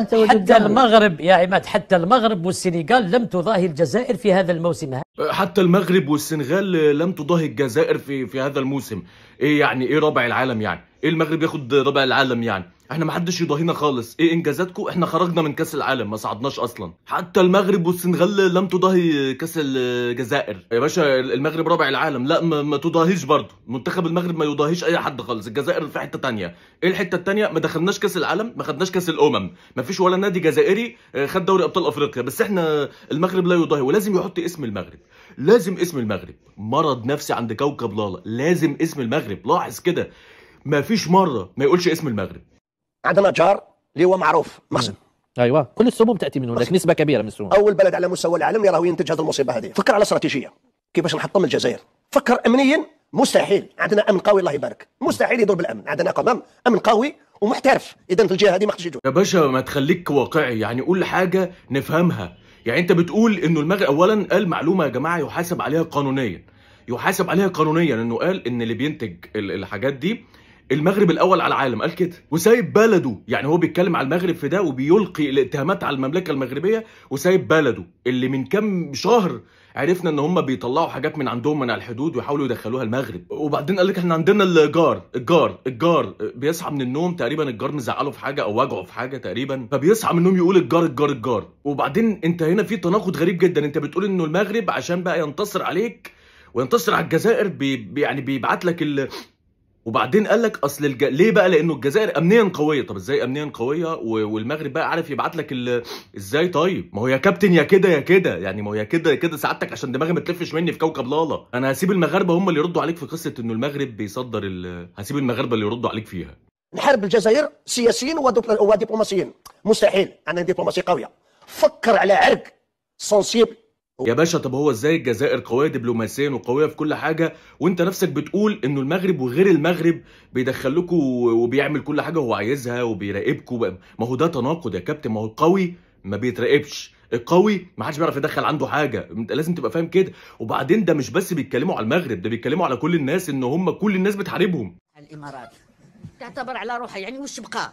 انت حتى المغرب يا عماد حتى المغرب والسنغال لم تضاهي الجزائر في هذا الموسم حتى المغرب والسنغال لم تضاهي الجزائر في في هذا الموسم ايه يعني ايه ربع العالم يعني ايه المغرب ياخد ربع العالم يعني احنا ما حدش يضاهينا خالص ايه انجازاتكم احنا خرجنا من كاس العالم ما صعدناش اصلا حتى المغرب والسنغال لم تضاهي كاس الجزائر يا باشا المغرب رابع العالم لا ما, ما تضاهيش برضه منتخب المغرب ما يضاهيش اي حد خالص الجزائر في حته ثانيه ايه الحته الثانيه ما دخلناش كاس العالم ما خدناش كاس الامم ما فيش ولا نادي جزائري آه، خد دوري ابطال افريقيا بس احنا المغرب لا يضاهي ولازم يحط اسم المغرب لازم اسم المغرب مرض نفسي عند كوكب لالا لازم اسم المغرب لاحظ كده ما فيش مره ما يقولش اسم المغرب عندنا جار اللي هو معروف مخزن ايوه كل السموم تاتي منه لكن نسبه كبيره من السموم اول بلد على مستوى العالم يراه ينتج هذه المصيبه هذه فكر على استراتيجيه كيفاش نحطم الجزائر فكر امنيا مستحيل عندنا امن قوي الله يبارك مستحيل يدور بالامن عندنا قمم امن قوي ومحترف اذا في الجهه هذه ما خصش يا باشا ما تخليك واقعي يعني قول حاجه نفهمها يعني انت بتقول انه المغرب اولا قال معلومه يا جماعه يحاسب عليها قانونيا يحاسب عليها قانونيا انه قال ان اللي بينتج الحاجات دي المغرب الاول على العالم قال كده وسايب بلده يعني هو بيتكلم على المغرب في ده وبيلقي الاتهامات على المملكه المغربيه وسايب بلده اللي من كام شهر عرفنا ان هم بيطلعوا حاجات من عندهم من على الحدود ويحاولوا يدخلوها المغرب وبعدين قال لك احنا عندنا الجار الجار الجار بيصحى من النوم تقريبا الجار مزعله في حاجه او وجعه في حاجه تقريبا فبيصحى من النوم يقول الجار الجار الجار وبعدين انت هنا في تناقض غريب جدا انت بتقول انه المغرب عشان بقى ينتصر عليك وينتصر على الجزائر بي يعني بيبعت لك وبعدين قال لك اصل الج... ليه بقى لانه الجزائر امنيا قويه طب ازاي امنيا قويه و... والمغرب بقى عارف يبعت لك ال... ازاي طيب ما هو يا كابتن يا كده يا كده يعني ما هو يا كده يا كده سعادتك عشان دماغي ما تلفش مني في كوكب لالا انا هسيب المغاربه هم اللي يردوا عليك في قصه انه المغرب بيصدر ال... هسيب المغاربه اللي يردوا عليك فيها نحارب الجزائر سياسيين ودبل... ودبلوماسيين مستحيل عندنا دبلوماسيه قويه فكر على عرق سنسيبل يا باشا طب هو ازاي الجزائر قويه دبلوماسيا وقويه في كل حاجه وانت نفسك بتقول انه المغرب وغير المغرب بيدخل وبيعمل كل حاجه هو عايزها وبيراقبكوا ما هو ده تناقض يا كابتن ما هو القوي ما بيتراقبش القوي ما حدش بيعرف يدخل عنده حاجه انت لازم تبقى فاهم كده وبعدين ده مش بس بيتكلموا على المغرب ده بيتكلموا على كل الناس ان هم كل الناس بتحاربهم الامارات تعتبر على روحها يعني وش بقى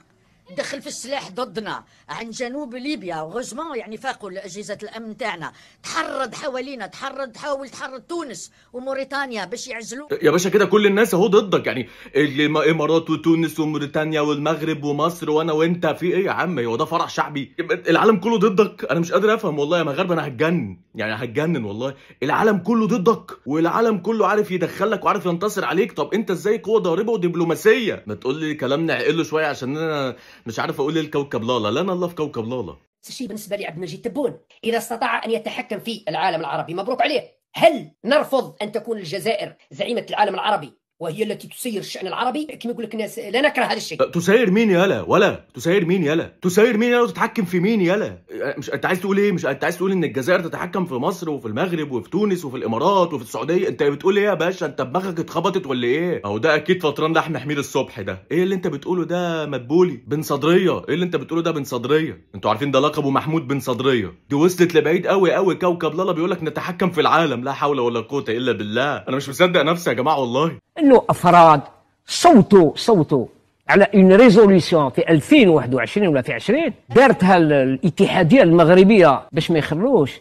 دخل في السلاح ضدنا عن جنوب ليبيا وغزمان يعني فاقوا اجهزه الامن تاعنا تحرض حوالينا تحرض حاول تحرض تونس وموريتانيا باش يعزلوا يا باشا كده كل الناس اهو ضدك يعني الامارات وتونس وموريتانيا والمغرب ومصر وانا وانت في ايه يا عم هو ده فرح شعبي العالم كله ضدك انا مش قادر افهم والله يا مغاربه انا هتجنن يعني هتجنن والله العالم كله ضدك والعالم كله عارف يدخلك وعارف ينتصر عليك طب انت ازاي قوه ضاربه ودبلوماسيه ما تقول لي كلامنا عقله شويه عشان انا مش عارف اقول الكوكب لالا لنا الله في كوكب لالا نفس الشيء بالنسبه عبد المجيد تبون اذا استطاع ان يتحكم في العالم العربي مبروك عليه هل نرفض ان تكون الجزائر زعيمه العالم العربي وهي التي تسير الشأن العربي كما يقول لك الناس لا نكره هذا الشيء تسير مين يلا ولا تسير مين يلا تسير مين يلا وتتحكم في مين يلا مش انت عايز تقول ايه مش انت عايز تقول ان الجزائر تتحكم في مصر وفي المغرب وفي تونس وفي الامارات وفي السعوديه انت بتقول ايه يا باشا انت دماغك اتخبطت ولا ايه اهو ده اكيد فطران لحم حميد الصبح ده ايه اللي انت بتقوله ده مدبولي بن صدريه ايه اللي انت بتقوله ده بن صدريه انتوا عارفين ده لقبه محمود بن صدريه دي وصلت لبعيد قوي قوي كوكب لالا بيقول لك نتحكم في العالم لا حول ولا قوه الا بالله انا مش مصدق نفسي يا جماعه والله انه افراد صوتوا صوتوا على اون ريزوليسيون في 2021 ولا في 20 دارتها الاتحاديه المغربيه باش ما يخلوش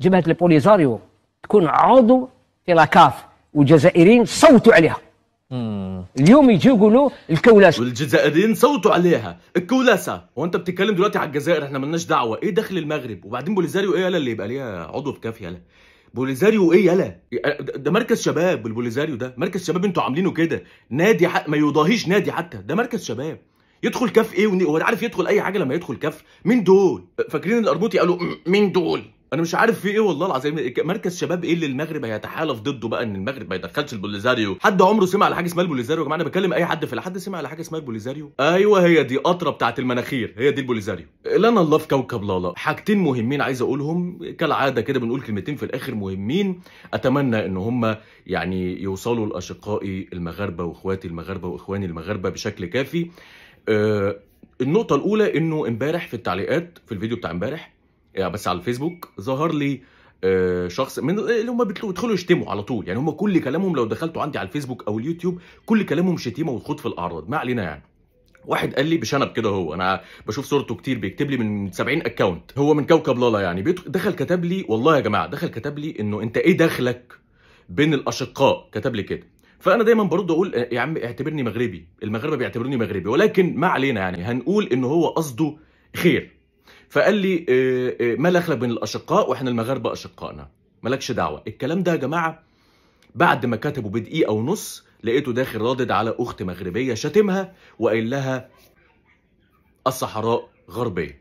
جبهه البوليزاريو تكون عضو في لاكاف والجزائريين صوتوا عليها اليوم يجيو يقولوا الكولاسه والجزائريين صوتوا عليها الكولاسه وانت بتتكلم دلوقتي على الجزائر احنا مالناش دعوه ايه دخل المغرب وبعدين بوليزاريو ايه يلا اللي يبقى ليها عضو في كاف يلا بوليزاريو ايه يالا ده مركز شباب البوليزاريو ده مركز شباب انتوا عاملينه كده نادي حق ما يضاهيش نادي حتى ده مركز شباب يدخل كاف ايه هو عارف يدخل اي حاجه لما يدخل كاف مين دول فاكرين الاربوطي قالوا مين دول انا مش عارف في ايه والله العظيم مركز شباب ايه اللي المغرب هيتحالف ضده بقى ان المغرب ما يدخلش البوليزاريو حد عمره سمع على حاجه اسمها البوليزاريو يا جماعه انا بكلم اي حد في حد سمع على حاجه اسمها البوليزاريو ايوه هي دي قطره بتاعه المناخير هي دي البوليزاريو لنا الله في كوكب لالا حاجتين مهمين عايز اقولهم كالعاده كده بنقول كلمتين في الاخر مهمين اتمنى ان هم يعني يوصلوا لاشقائي المغاربه واخواتي المغاربه واخواني المغاربه بشكل كافي أه النقطه الاولى انه امبارح في التعليقات في الفيديو بتاع امبارح يعني بس على الفيسبوك ظهر لي آه، شخص من آه، اللي هم بيدخلوا يشتموا على طول يعني هم كل كلامهم لو دخلتوا عندي على الفيسبوك او اليوتيوب كل كلامهم شتيمه وخوض في الاعراض ما علينا يعني واحد قال لي بشنب كده هو انا بشوف صورته كتير بيكتب لي من 70 اكونت هو من كوكب لالا يعني دخل كتب لي والله يا جماعه دخل كتب لي انه انت ايه دخلك بين الاشقاء كتب لي كده فانا دايما برد اقول يا عم اعتبرني مغربي المغاربه بيعتبروني مغربي ولكن ما علينا يعني هنقول ان هو قصده خير فقال لي آه، آه، ما الاغلب بين الاشقاء واحنا المغاربه اشقائنا مالكش دعوه الكلام ده يا جماعه بعد ما كتبه بدقيقه ونص لقيته داخل رادد على اخت مغربيه شاتمها وقال لها الصحراء غربيه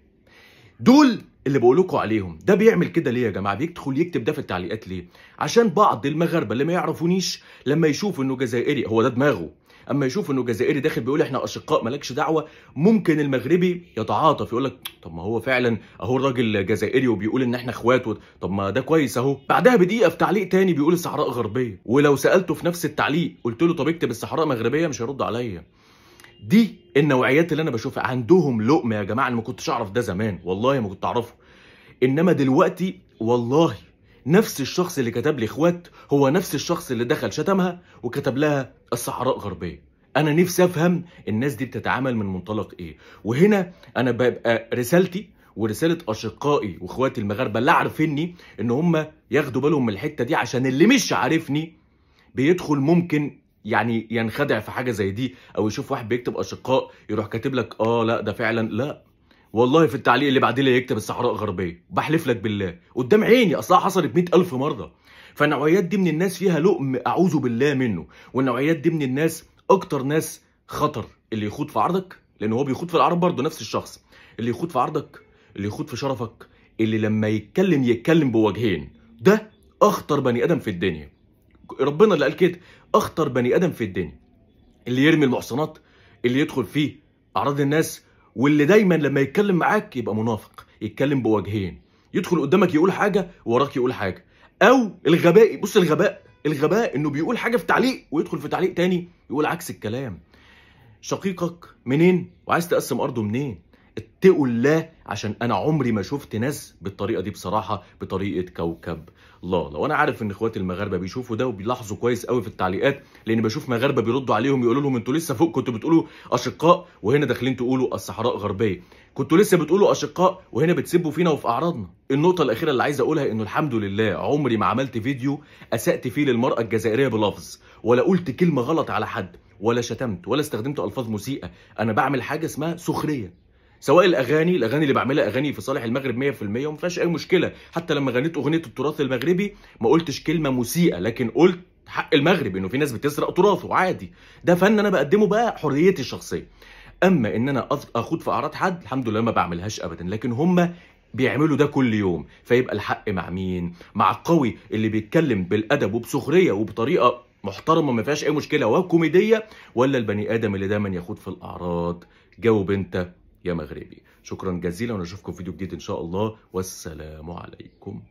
دول اللي بقول لكم عليهم ده بيعمل كده ليه يا جماعه بيدخل يكتب ده في التعليقات ليه عشان بعض المغاربه اللي ما يعرفونيش لما يشوف انه جزائري هو ده دماغه اما يشوف انه جزائري داخل بيقول احنا اشقاء مالكش دعوه ممكن المغربي يتعاطف يقول لك طب ما هو فعلا اهو الراجل جزائري وبيقول ان احنا اخوات طب ما ده كويس اهو بعدها بدقيقه في تعليق تاني بيقول الصحراء غربيه ولو سالته في نفس التعليق قلت له طب اكتب الصحراء مغربيه مش هيرد عليا دي النوعيات اللي انا بشوفها عندهم لقمه يا جماعه انا ما كنتش اعرف ده زمان والله ما كنت اعرفه انما دلوقتي والله نفس الشخص اللي كتب لي اخوات هو نفس الشخص اللي دخل شتمها وكتب لها الصحراء غربيه انا نفسي افهم الناس دي بتتعامل من منطلق ايه وهنا انا ببقى رسالتي ورساله اشقائي واخواتي المغاربه اللي عارفيني ان هم ياخدوا بالهم من الحته دي عشان اللي مش عارفني بيدخل ممكن يعني ينخدع في حاجه زي دي او يشوف واحد بيكتب اشقاء يروح كاتب لك اه لا ده فعلا لا والله في التعليق اللي بعديه يكتب الصحراء غربيه بحلف لك بالله قدام عيني اصلها حصلت 100000 مره فالنوعيات دي من الناس فيها لقم اعوذ بالله منه والنوعيات دي من الناس اكتر ناس خطر اللي يخوض في عرضك لان هو بيخوض في العرض برضه نفس الشخص اللي يخوض في عرضك اللي يخوض في شرفك اللي لما يتكلم يتكلم بوجهين ده اخطر بني ادم في الدنيا ربنا اللي قال كده اخطر بني ادم في الدنيا اللي يرمي المحصنات اللي يدخل فيه اعراض الناس واللي دايما لما يتكلم معاك يبقى منافق يتكلم بوجهين يدخل قدامك يقول حاجه وراك يقول حاجه او الغباء بص الغباء الغباء انه بيقول حاجه في تعليق ويدخل في تعليق تاني يقول عكس الكلام شقيقك منين وعايز تقسم ارضه منين اتقوا الله عشان انا عمري ما شفت ناس بالطريقه دي بصراحه بطريقه كوكب الله لو انا عارف ان اخواتي المغاربه بيشوفوا ده وبيلاحظوا كويس قوي في التعليقات لان بشوف مغاربه بيردوا عليهم يقولوا لهم انتوا لسه فوق كنتوا بتقولوا اشقاء وهنا داخلين تقولوا الصحراء غربيه كنتوا لسه بتقولوا اشقاء وهنا بتسبوا فينا وفي اعراضنا النقطه الاخيره اللي عايز اقولها انه الحمد لله عمري ما عملت فيديو اسات فيه للمراه الجزائريه بلفظ ولا قلت كلمه غلط على حد ولا شتمت ولا استخدمت الفاظ مسيئه انا بعمل حاجه اسمها سخريه سواء الاغاني الاغاني اللي بعملها اغاني في صالح المغرب 100% وما فيهاش اي مشكله حتى لما غنيت اغنيه التراث المغربي ما قلتش كلمه مسيئه لكن قلت حق المغرب انه في ناس بتسرق تراثه عادي ده فن انا بقدمه بقى حريتي الشخصيه اما ان انا اخوض في اعراض حد الحمد لله ما بعملهاش ابدا لكن هم بيعملوا ده كل يوم فيبقى الحق مع مين مع القوي اللي بيتكلم بالادب وبسخريه وبطريقه محترمه ما فيهاش اي مشكله وكوميديه ولا البني ادم اللي دايما يخوض في الاعراض جاوب انت يا مغربي شكرا جزيلا ونشوفكم في فيديو جديد ان شاء الله والسلام عليكم